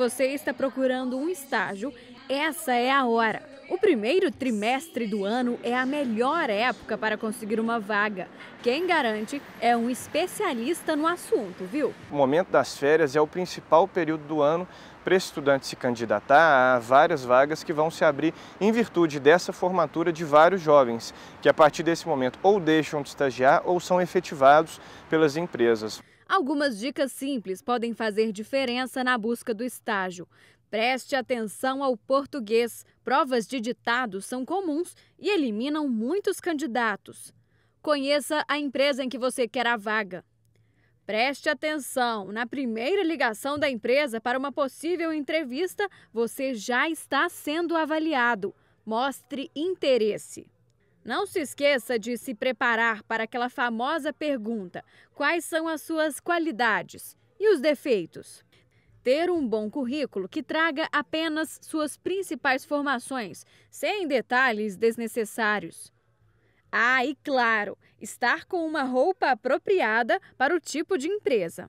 você está procurando um estágio, essa é a hora. O primeiro trimestre do ano é a melhor época para conseguir uma vaga. Quem garante é um especialista no assunto, viu? O momento das férias é o principal período do ano para estudante se candidatar a várias vagas que vão se abrir em virtude dessa formatura de vários jovens, que a partir desse momento ou deixam de estagiar ou são efetivados pelas empresas. Algumas dicas simples podem fazer diferença na busca do estágio. Preste atenção ao português. Provas de ditado são comuns e eliminam muitos candidatos. Conheça a empresa em que você quer a vaga. Preste atenção: na primeira ligação da empresa para uma possível entrevista, você já está sendo avaliado. Mostre interesse. Não se esqueça de se preparar para aquela famosa pergunta: quais são as suas qualidades e os defeitos? Ter um bom currículo que traga apenas suas principais formações, sem detalhes desnecessários. Ah, e claro, estar com uma roupa apropriada para o tipo de empresa.